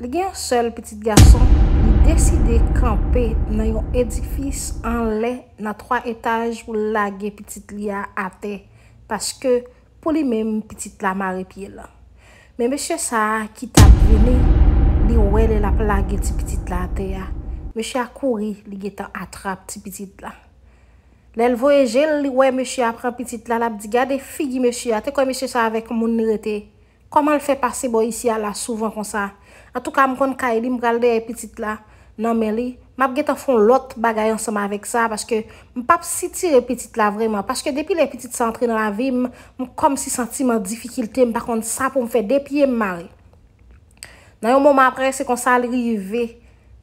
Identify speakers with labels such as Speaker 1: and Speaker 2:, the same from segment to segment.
Speaker 1: Li gen yon sel petit gason li deside kampe nan yon edifis an le nan 3 etaj ou la gen pitit li a ate. Paske pou li menm pitit la mare piye la. Men mèche sa ki tap vene li we le la plage ti pitit la ate ya. Mèche a kouri li gen tan atrap ti pitit la. Le l voye jel li we mèche a pran pitit la la pdi gade figi mèche a te kwa mèche sa avek moun nirete. Koman l fè pase bo yisi a la souvan kon sa? An touka non, m kon kaeli m kalde epitit la nan meli, m ap get an fon lot bagay ansama vek sa, pache ke m pap siti repitit la vreman, pache ke depi le epitit sa antre nan la vi, m kom si santi man difikilte, m pakon sa pou m fe depi e m mare. Nan yon mouman apre, se kon sa alri yu ve,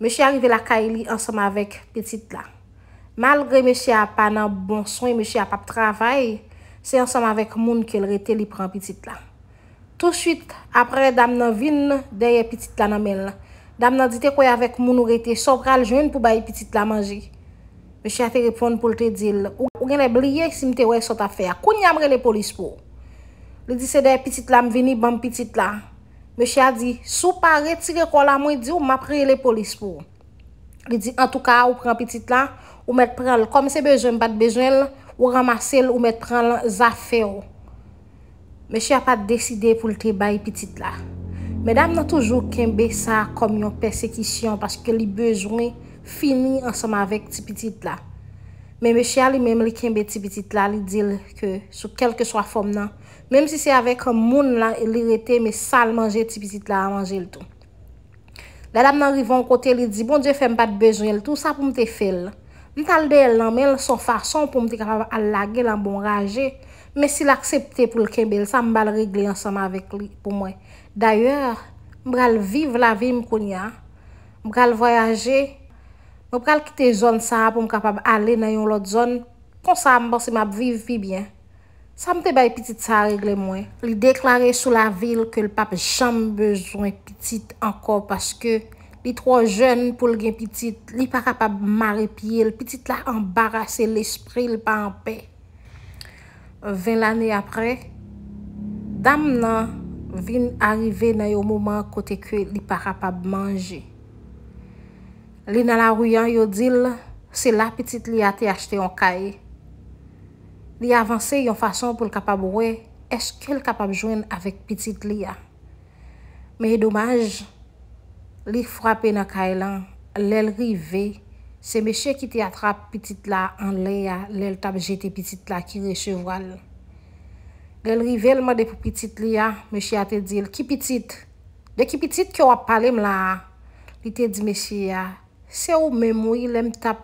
Speaker 1: me chi arive la kaeli ansama vek epitit la. Malgre me chi a pa nan bon son, me chi a pap travay, se ansama vek moun ke l rete li pran epitit la. Tou chwit apre dam nan vin deye pitit la nan men la. Dam nan dite kwe avek moun ou rete, so pral jwen pou baye pitit la manji. Mèche a te repon pou lte dil. Ou genè bliye si mte wè sot afea, koun yamre le polis pou. Li di se deye pitit la mveni ban pitit la. Mèche a di, sou pa retire kwa la mwen di ou ma pre le polis pou. Li di, an tou ka ou pran pitit la, ou mèk pran l kom se bejèm bat bejèm, ou ramase l ou mèk pran l zafè ou. Mèche a pat deside pou lte bay pitit la. Mèdam nan toujou kembe sa kom yon persekisyon paske li bejouni fini ansama vek ti pitit la. Mème chè a li mèm li kembe ti pitit la, li dil ke sou kelke so a fòm nan. Mèm si se avek an moun lan, li rete me sal manje ti pitit la a manje l'tou. La dam nan rivon kote li di, bon diye fèm pat bejouni l'tou, sa pou mte fel. Li talbe el nan men, son fason pou mte kapav al lage lan bon raje, Men si l'aksepte pou l'ken bel, sa mbal regle ansama vek li pou mwen. D'ayor, mbral vive la vi mkoun ya, mbral voyaje, mbral kite zon sa pou mkapab ale nan yon lot zon, konsa mba se mbab vive pi bien. Sa mte bay piti sa regle mwen. Li deklare sou la vil ke l'pap jam bezwen piti anko paske li tro jen pou l gen piti, li pa kapab mare piye, l piti la embarase l espri, li pa anpey. Ve l ane apre, dam nan vin arive nan yo mouman kote kwe li pa rapab manje. Li nan la ruyan yo dil, se la pitit li a te achete yon kae. Li avanse yon fason pou l kapab we, eske l kapab jwen avik pitit li a. Me yon domaj, li frapen yon kae lan, l el rive yon. Se meshe ki te atrape pitit la an le ya, le l tap jete pitit la ki recheval. Le l rivelman de pou pitit li ya, meshe ate dil, ki pitit? De ki pitit ki wap pale m la? Li te di meshe ya, se ou menmoui, le m tap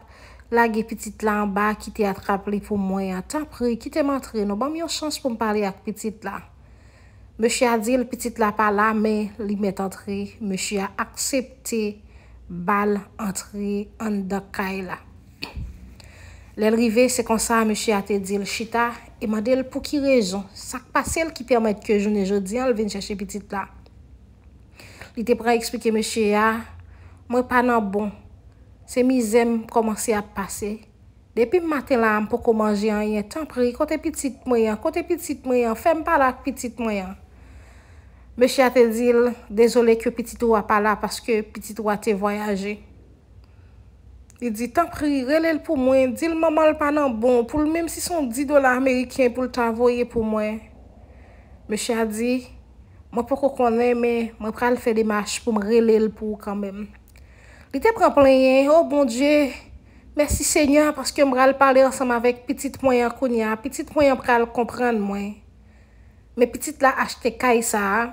Speaker 1: lage pitit la an ba ki te atrape li pou mwen ya. Tap re, ki te mantre, nou ba m yon chans pou m pale ak pitit la. Meshe ate dil, pitit la pa la, men, li met antre, meshe a aksepte. Bal antri an da kay la. Lèl rive se konsa a meche a te di l chita, e ma de l pou ki rejon, sak pa sel ki permet ke joun e jodi an l vini chache pitit la. Li te pra eksplike meche a, mwen panan bon, se mi zem pwomanse a pase, depi maten la m pou komanje an, yon ten pri kote pitit mwen, kote pitit mwen, fem palak pitit mwen. Mè chè a te dil, dézolé ke piti do a pa la, paske piti do a te voyaje. Li di, tan pri, relè l pou mwen, dil maman l panan bon, pou l mèm si son 10 dolar mèriken pou l ta avoye pou mwen. Mè chè a di, mè pou kou konen, mè mè pral fè di mèch pou mè relè l pou kan mèm. Li te pran plen yen, o oh bon dje, mèsi sènyan, paske mè pral pale ansam avèk piti mwen akounia, piti mwen pral kompran mwen. Mè piti la achte kaysa a,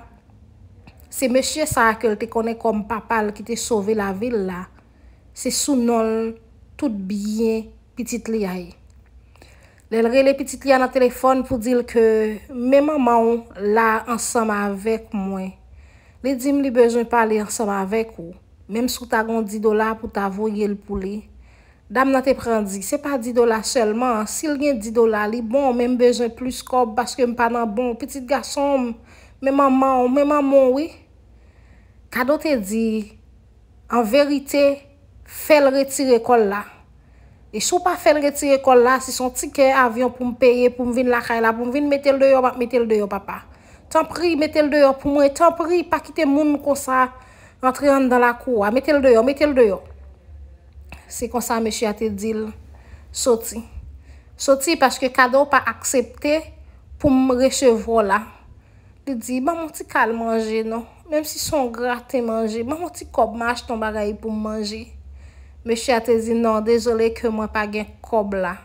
Speaker 1: Se mèche sa akèl te konè kom papal ki te sove la vil la, se sou nol, tout biyen, pitit li ae. Lèl re lè pitit li an nan telefon pou dil ke, mè maman ou la ansam avèk mwen. Lè di m li bejèm pa li ansam avèk ou, mèm sou ta gon 10 dolar pou ta voye l poule. Dam nan te prendi, se pa 10 dolar selman, si li gen 10 dolar li bon, mèm bejèm plus kop baske m pa nan bon. Pitit gason, mèm maman ou, mèm maman ou e. Kado te di, an verite, fel reti rekol la. E chou pa fel reti rekol la, si son tikè avyon pou m peye, pou m vin la kha la, pou m vin metel deyo, metel deyo papa. Tan pri, metel deyo pou m re, tan pri, pa kite moun kon sa rentre an dan la kouwa, metel deyo, metel deyo. Se kon sa me chia te dil, soti. Soti, paske kado pa aksepte, pou m rechevro la. Te di, maman ti kal manje nou. Mèm si son gra te manje, mèm an ti kob manj ton bagay pou manje. Mèm chè ate zin nan, dezolé ke mwen pa gen kob la.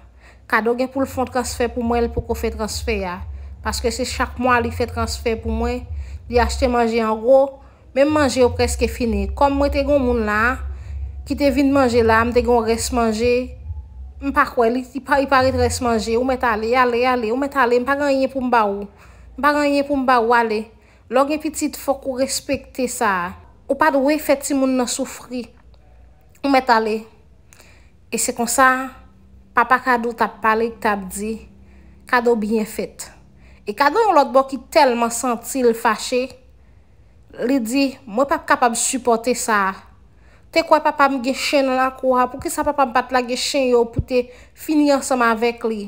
Speaker 1: Kado gen pou l'fon transfer pou mwen pou ko fè transfer ya. Paske se chak mwen li fè transfer pou mwen, li achte manje an ro, mèm manje ou preske finit. Kom mwen te goun moun la, ki te vin manje la, mwen te goun res manje, mwen pa kwen, li parit res manje. Ou mwen ta le, ou mwen ta le, ou mwen ta le, mwen pa ganyen pou mba ou, mwen pa ganyen pou mba ou, ale. Logen pitit fok ou respekte sa, ou pad wè fè ti moun nan soufri, ou mèt a lè. E se konsan, papa Kadou tap pale, tap di, Kadou byen fèt. E Kadou yon lot bo ki telman senti l fâche, lè di, mwen pap kapab suporte sa. Te kwa papa mge chen nan akwa, pou ki sa papa mpap la ge chen yo pou te fini ansama avèk lè.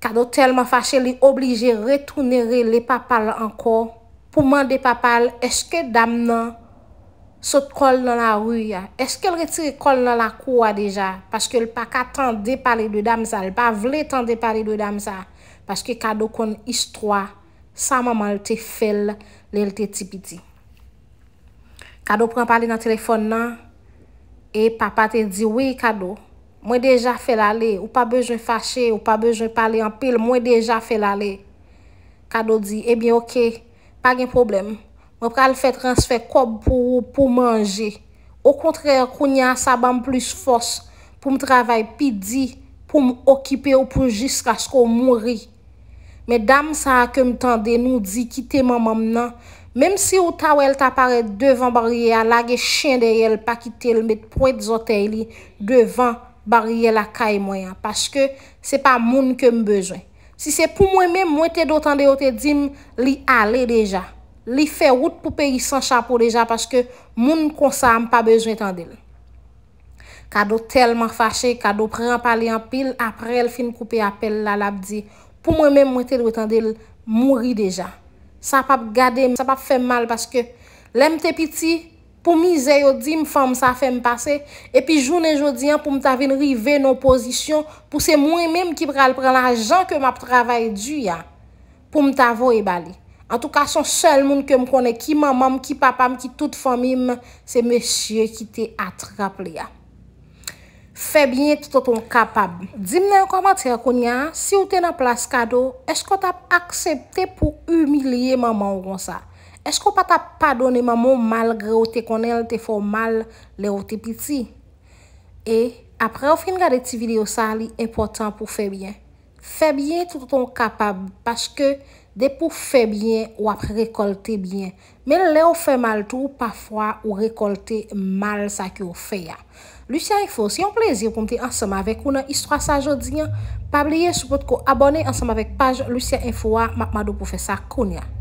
Speaker 1: Kado telman fache li oblige retounere li papal anko pou mande papal eske dam nan sot kol nan la ruya. Eske li retire kol nan la kuwa deja paske li pa katan de pale de dam sa, li pa vle tan de pale de dam sa. Paske kado kon istwa sa maman li te fel li li te tipidi. Kado pran pale nan telefon nan e papa te di we kado. Mwen deja fe lale, ou pa bejwen fache, ou pa bejwen pale an pil, mwen deja fe lale. Kado di, ebi eh ok, pa gen problem. Mwen pral fe transfer kob pou mwange. Ou kontrèr, kounya sa bam plus fos pou mtravay pidi pou mwokipe ou pou jiska sko mwori. Me dam sa ak mtande nou di kite mwaman nan. Mem si ou tawel tapare devan barye alage chen deyel pa kite lmet pou et zotey li devan. barye la kay mwen ya, pache ke se pa moun kem bejwen. Si se pou mwen men, mwen te do tande yo te dim, li ale deja. Li fe wout pou peyi san chapo deja, pache ke moun konsa am pa bejwen tande. Kado telman fache, kado pre an pali an pil, aprel fin koupe apel la labdi, pou mwen men mwen te do tande, mouri deja. Sa pape gade, sa pape fe mal, pache ke lem te piti, pou mi ze yo di m fòm sa fèm pase, epi jounen jodi an pou m ta vin rive nan oposisyon, pou se mwen menm ki pral pral anjan ke m ap travay di ya, pou m ta vo e bali. An tou ka son sel moun ke m konen ki mamam, ki papam, ki tout fòm im, se me chye ki te atraple ya. Fè bie toutoton kapab. Dimnen kon mati akoun ya, si ou te nan plas kado, eskot ap aksepte pou umilye maman ou ronsa? Esko pata pa doni maman mal gre ou te konel te fo mal le ou te piti? E apre ou fin gade ti video sa li important pou febyen. Febyen touton kapab. Pache ke depou febyen ou apre rekolte byen. Men le ou fe mal tou, pafwa ou rekolte mal sa ki ou feya. Lucia Info, si yon plezi ou pou mte ansama vek ou nan istrasa jodi, pabliye sou pot ko abone ansama vek page Lucia Info wa, ma do pou fe sa konya.